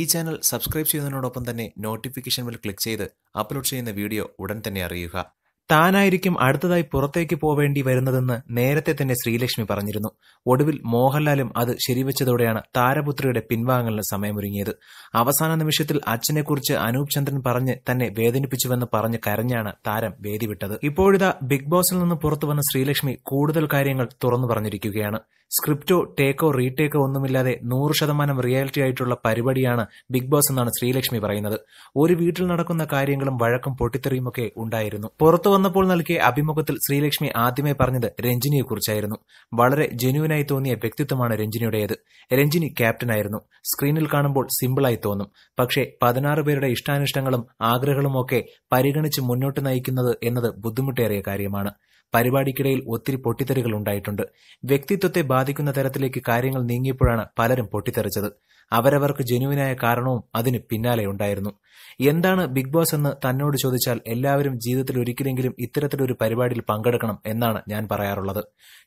ഈ channel subscribe ചെയ്യുന്നതിനോടൊപ്പം തന്നെ നോട്ടിഫിക്കേഷൻ ബെൽ ക്ലിക്ക് ചെയ്ത് അപ്ലോഡ് ചെയ്യുന്ന വീഡിയോ ഉടൻ തന്നെ അറിയുക താനായിരിക്കും അടുത്തതായി പുറത്തേക്ക് പോവേണ്ടി വരുന്നതെന്ന് നേരത്തെ തന്നെ ശ്രീലക്ഷ്മി പറഞ്ഞിരുന്നു ഒടുവിൽ മോഹൻലാലും അത് ശരിവച്ചതോടെയാണ് താരപുത്രിയുടെ പിൻവാങ്ങലിന് സമയമൊരുങ്ങിയത് അവസാന നിമിഷത്തിൽ അച്ഛനെക്കുറിച്ച് അനൂപ് ചന്ദ്രൻ പറഞ്ഞ് തന്നെ വേദനിപ്പിച്ചുവെന്ന് പറഞ്ഞ് കരഞ്ഞാണ് താരം വേദി വിട്ടത് ഇപ്പോഴിതാ ബിഗ് ബോസിൽ നിന്ന് പുറത്തുവന്ന ശ്രീലക്ഷ്മി കൂടുതൽ കാര്യങ്ങൾ തുറന്നു പറഞ്ഞിരിക്കുകയാണ് സ്ക്രിപ്റ്റോ ടേക്കോ റീടേക്കോ ഒന്നുമില്ലാതെ നൂറ് ശതമാനം റിയാലിറ്റി ആയിട്ടുള്ള പരിപാടിയാണ് ബിഗ് ബോസ് എന്നാണ് ശ്രീലക്ഷ്മി പറയുന്നത് ഒരു വീട്ടിൽ നടക്കുന്ന കാര്യങ്ങളും വഴക്കും പൊട്ടിത്തെറിയുമൊക്കെ ഉണ്ടായിരുന്നു പുറത്തു വന്നപ്പോൾ നൽകിയ അഭിമുഖത്തിൽ ശ്രീലക്ഷ്മി ആദ്യമേ പറഞ്ഞത് രഞ്ജിനിയെക്കുറിച്ചായിരുന്നു വളരെ ജെന്യുവനായി തോന്നിയ വ്യക്തിത്വമാണ് രഞ്ജിനിയുടേത് രഞ്ജിനി ക്യാപ്റ്റനായിരുന്നു സ്ക്രീനിൽ കാണുമ്പോൾ സിമ്പിളായി തോന്നും പക്ഷേ പതിനാറ് പേരുടെ ഇഷ്ടാനിഷ്ടങ്ങളും ആഗ്രഹങ്ങളുമൊക്കെ പരിഗണിച്ച് മുന്നോട്ട് നയിക്കുന്നത് എന്നത് ബുദ്ധിമുട്ടേറിയ കാര്യമാണ് പരിപാടിക്കിടയിൽ ഒത്തിരി പൊട്ടിത്തെറികൾ ഉണ്ടായിട്ടുണ്ട് വ്യക്തിത്വത്തെ ബാധിക്കുന്ന തരത്തിലേക്ക് കാര്യങ്ങൾ നീങ്ങിയപ്പോഴാണ് പലരും പൊട്ടിത്തെറിച്ചത് അവരവർക്ക് ജനുവിനായ കാരണവും അതിന് പിന്നാലെ ഉണ്ടായിരുന്നു എന്താണ് ബിഗ് ബോസ് എന്ന് തന്നോട് ചോദിച്ചാൽ എല്ലാവരും ജീവിതത്തിൽ ഒരിക്കലെങ്കിലും ഇത്തരത്തിലൊരു പരിപാടിയിൽ പങ്കെടുക്കണം എന്നാണ് ഞാൻ പറയാറുള്ളത്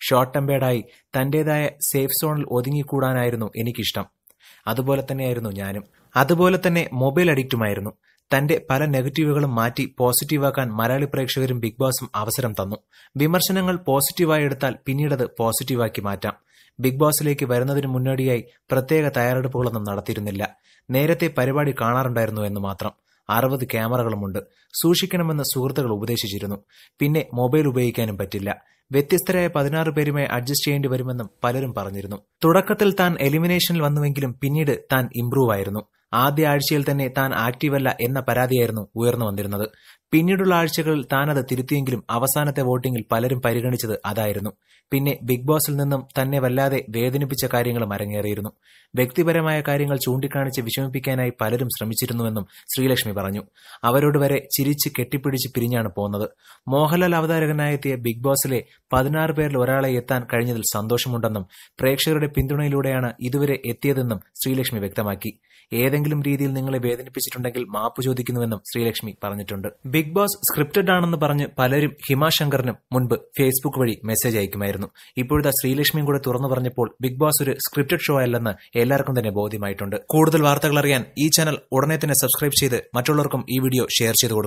ഷോർട്ട് ടെമ്പേർഡായി തന്റേതായ സേഫ് സോണിൽ ഒതുങ്ങിക്കൂടാനായിരുന്നു എനിക്കിഷ്ടം അതുപോലെ തന്നെയായിരുന്നു ഞാനും അതുപോലെ തന്നെ മൊബൈൽ അഡിക്റ്റുമായിരുന്നു തന്റെ പല നെഗറ്റീവുകളും മാറ്റി പോസിറ്റീവാക്കാൻ മലയാളി പ്രേക്ഷകരും ബിഗ് ബോസും അവസരം തന്നു വിമർശനങ്ങൾ പോസിറ്റീവായി എടുത്താൽ പിന്നീടത് പോസിറ്റീവാക്കി മാറ്റാം ബിഗ് ബോസിലേക്ക് വരുന്നതിന് മുന്നോടിയായി പ്രത്യേക തയ്യാറെടുപ്പുകളൊന്നും നടത്തിയിരുന്നില്ല നേരത്തെ പരിപാടി കാണാറുണ്ടായിരുന്നു എന്ന് മാത്രം അറുപത് ക്യാമറകളുമുണ്ട് സൂക്ഷിക്കണമെന്ന് സുഹൃത്തുക്കൾ ഉപദേശിച്ചിരുന്നു പിന്നെ മൊബൈൽ ഉപയോഗിക്കാനും പറ്റില്ല വ്യത്യസ്തരായ പതിനാറ് പേരുമായി അഡ്ജസ്റ്റ് ചെയ്യേണ്ടി വരുമെന്നും പലരും പറഞ്ഞിരുന്നു തുടക്കത്തിൽ താൻ എലിമിനേഷനിൽ വന്നുവെങ്കിലും പിന്നീട് താൻ ഇംപ്രൂവ് ആയിരുന്നു ആദ്യ ആഴ്ചയിൽ തന്നെ താൻ ആക്റ്റീവല്ല എന്ന പരാതിയായിരുന്നു ഉയർന്നു വന്നിരുന്നത് പിന്നീടുള്ള ആഴ്ചകളിൽ താനത് തിരുത്തിയെങ്കിലും അവസാനത്തെ വോട്ടിംഗിൽ പലരും പരിഗണിച്ചത് അതായിരുന്നു പിന്നെ ബിഗ് ബോസിൽ നിന്നും തന്നെ വല്ലാതെ വേദനിപ്പിച്ച കാര്യങ്ങളും അരങ്ങേറിയിരുന്നു വ്യക്തിപരമായ കാര്യങ്ങൾ ചൂണ്ടിക്കാണിച്ച് വിഷമിപ്പിക്കാനായി പലരും ശ്രമിച്ചിരുന്നുവെന്നും ശ്രീലക്ഷ്മി പറഞ്ഞു അവരോട് വരെ ചിരിച്ച് കെട്ടിപ്പിടിച്ച് പിരിഞ്ഞാണ് പോകുന്നത് മോഹൻലാൽ അവതാരകനായെത്തിയ ബിഗ് ബോസിലെ പതിനാറ് പേരിൽ ഒരാളെ എത്താൻ കഴിഞ്ഞതിൽ സന്തോഷമുണ്ടെന്നും പ്രേക്ഷകരുടെ പിന്തുണയിലൂടെയാണ് ഇതുവരെ എത്തിയതെന്നും ശ്രീലക്ഷ്മി വ്യക്തമാക്കി ഏതെങ്കിലും രീതിയിൽ നിങ്ങളെ വേദനിപ്പിച്ചിട്ടുണ്ടെങ്കിൽ മാപ്പ് ചോദിക്കുന്നുവെന്നും ശ്രീലക്ഷ്മി പറഞ്ഞിട്ടുണ്ട് ബിഗ് ബോസ് സ്ക്രിപ്റ്റഡ് ആണെന്ന് പറഞ്ഞ് പലരും ഹിമാശങ്കറിനും മുൻപ് ഫേസ്ബുക്ക് വഴി മെസ്സേജ് അയക്കുമായിരുന്നു ഇപ്പോഴത്തെ ശ്രീലക്ഷ്മിയും കൂടെ തുറന്നു പറഞ്ഞപ്പോൾ ബിഗ് ബോസ് ഒരു സ്ക്രിപ്റ്റഡ് ഷോ അല്ലെന്ന് എല്ലാവർക്കും തന്നെ ബോധ്യമായിട്ടുണ്ട് കൂടുതൽ വാർത്തകൾ അറിയാൻ ഈ ചാനൽ ഉടനെ തന്നെ സബ്സ്ക്രൈബ് ചെയ്ത് മറ്റുള്ളവർക്കും ഈ വീഡിയോ ഷെയർ ചെയ്തു കൊടുക്കും